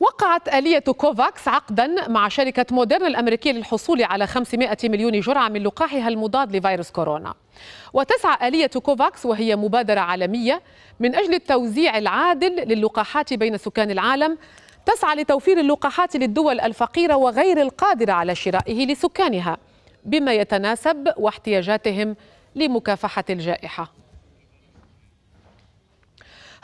وقعت آلية كوفاكس عقدا مع شركة موديرنا الأمريكية للحصول على 500 مليون جرعة من لقاحها المضاد لفيروس كورونا وتسعى آلية كوفاكس وهي مبادرة عالمية من أجل التوزيع العادل للقاحات بين سكان العالم تسعى لتوفير اللقاحات للدول الفقيرة وغير القادرة على شرائه لسكانها بما يتناسب واحتياجاتهم لمكافحة الجائحة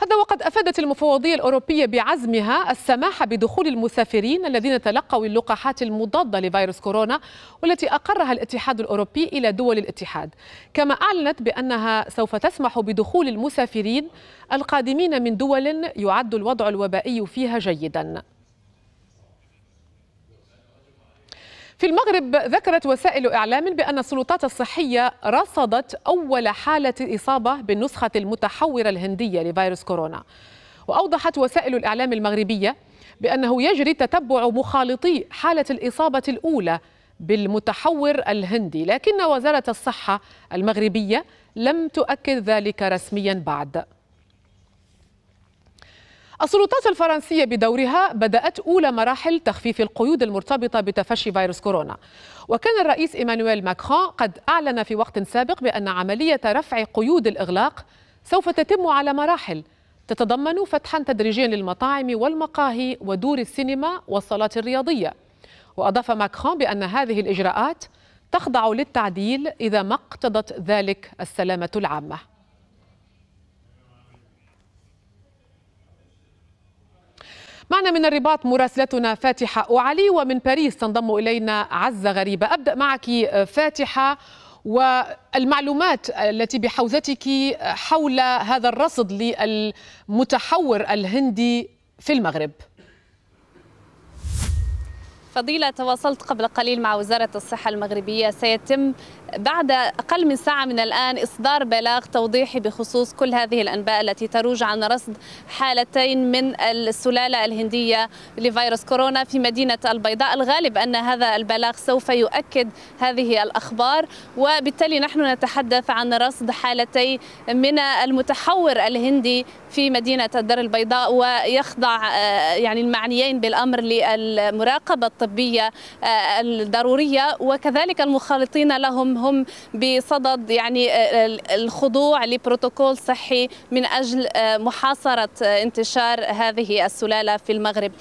هذا وقد أفادت المفوضية الأوروبية بعزمها السماح بدخول المسافرين الذين تلقوا اللقاحات المضادة لفيروس كورونا والتي أقرها الاتحاد الأوروبي إلى دول الاتحاد كما أعلنت بأنها سوف تسمح بدخول المسافرين القادمين من دول يعد الوضع الوبائي فيها جيداً في المغرب ذكرت وسائل إعلام بأن السلطات الصحية رصدت أول حالة إصابة بالنسخة المتحورة الهندية لفيروس كورونا وأوضحت وسائل الإعلام المغربية بأنه يجري تتبع مخالطي حالة الإصابة الأولى بالمتحور الهندي لكن وزارة الصحة المغربية لم تؤكد ذلك رسميا بعد السلطات الفرنسية بدورها بدأت أولى مراحل تخفيف القيود المرتبطة بتفشي فيروس كورونا وكان الرئيس إيمانويل ماكرون قد أعلن في وقت سابق بأن عملية رفع قيود الإغلاق سوف تتم على مراحل تتضمن فتحا تدريجيا للمطاعم والمقاهي ودور السينما والصالات الرياضية وأضاف ماكرون بأن هذه الإجراءات تخضع للتعديل إذا ما اقتضت ذلك السلامة العامة معنا من الرباط مراسلتنا فاتحة وعلي ومن باريس تنضم إلينا عزة غريبة أبدأ معك فاتحة والمعلومات التي بحوزتك حول هذا الرصد للمتحور الهندي في المغرب فضيلة تواصلت قبل قليل مع وزارة الصحة المغربية سيتم بعد أقل من ساعة من الآن إصدار بلاغ توضيحي بخصوص كل هذه الأنباء التي تروج عن رصد حالتين من السلالة الهندية لفيروس كورونا في مدينة البيضاء الغالب أن هذا البلاغ سوف يؤكد هذه الأخبار وبالتالي نحن نتحدث عن رصد حالتي من المتحور الهندي في مدينة الدار البيضاء ويخضع آه، يعني المعنيين بالأمر للمراقبة الطبية آه، الضرورية وكذلك المخالطين لهم هم بصدد يعني آه، الخضوع لبروتوكول صحي من أجل آه، محاصرة انتشار هذه السلالة في المغرب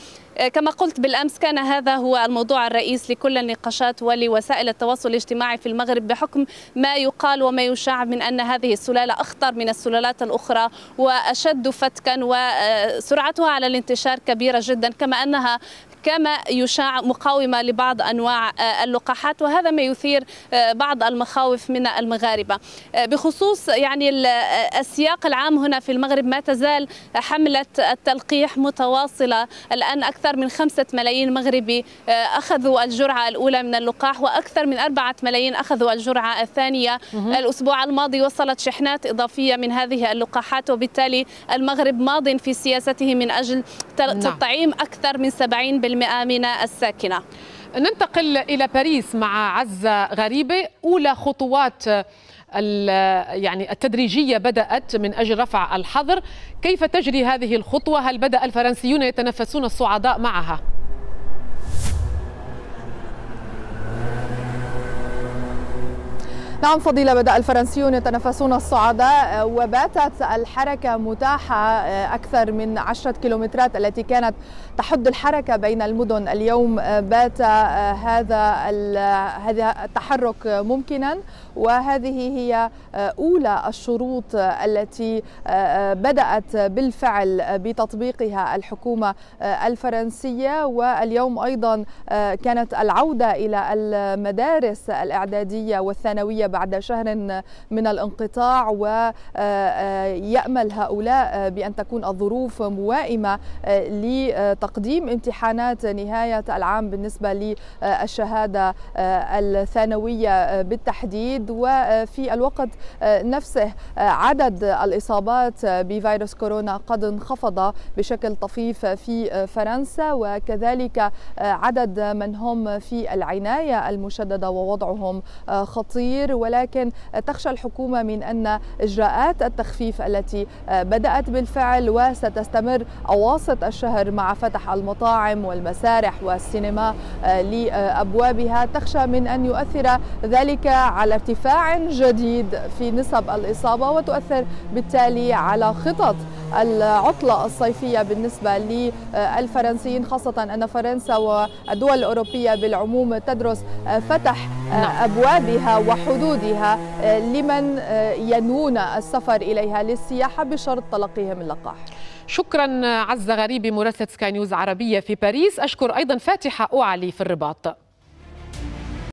كما قلت بالامس كان هذا هو الموضوع الرئيس لكل النقاشات ولوسائل التواصل الاجتماعي في المغرب بحكم ما يقال وما يشاع من ان هذه السلاله اخطر من السلالات الاخرى واشد فتكا وسرعتها على الانتشار كبيره جدا كما انها كما يشاع مقاومة لبعض أنواع آه، اللقاحات وهذا ما يثير آه، بعض المخاوف من المغاربة آه، بخصوص يعني السياق العام هنا في المغرب ما تزال حملة التلقيح متواصلة الآن أكثر من خمسة ملايين مغربي أخذوا الجرعة الأولى من اللقاح وأكثر من أربعة ملايين أخذوا الجرعة الثانية الأسبوع الماضي وصلت شحنات إضافية من هذه اللقاحات وبالتالي المغرب ماض في سياسته من أجل نعم. تطعيم أكثر من 70% من الساكنة ننتقل إلى باريس مع عزة غريبة أولى خطوات يعني التدريجية بدأت من أجل رفع الحظر كيف تجري هذه الخطوة هل بدأ الفرنسيون يتنفسون الصعداء معها؟ نعم فضيلة بدأ الفرنسيون يتنفسون الصعداء وباتت الحركة متاحة آه، أكثر من عشرة كيلومترات التي كانت تحد الحركة بين المدن اليوم آه، بات آه، هذا التحرك ممكنا وهذه هي أولى الشروط التي بدأت بالفعل بتطبيقها الحكومة الفرنسية واليوم أيضا كانت العودة إلى المدارس الإعدادية والثانوية بعد شهر من الانقطاع ويأمل آه، آه، هؤلاء آه، بأن تكون الظروف موائمة لتقديم امتحانات نهاية العام بالنسبة للشهادة الثانوية بالتحديد وفي الوقت نفسه عدد الإصابات بفيروس كورونا قد انخفض بشكل طفيف في فرنسا وكذلك عدد من هم في العناية المشددة ووضعهم خطير ولكن تخشى الحكومة من أن إجراءات التخفيف التي بدأت بالفعل وستستمر أواسط الشهر مع فتح المطاعم والمسارح والسينما لأبوابها تخشى من أن يؤثر ذلك على ارتفاع جديد في نسب الإصابة وتؤثر بالتالي على خطط العطلة الصيفية بالنسبة للفرنسيين خاصة أن فرنسا والدول الأوروبية بالعموم تدرس فتح نعم. أبوابها وحدودها آه، لمن آه، ينوون السفر إليها للسياحة بشرط تلقيهم اللقاح شكرا عزة غريبي مراسلة سكاي نيوز عربية في باريس أشكر أيضا فاتحة أعلي في الرباط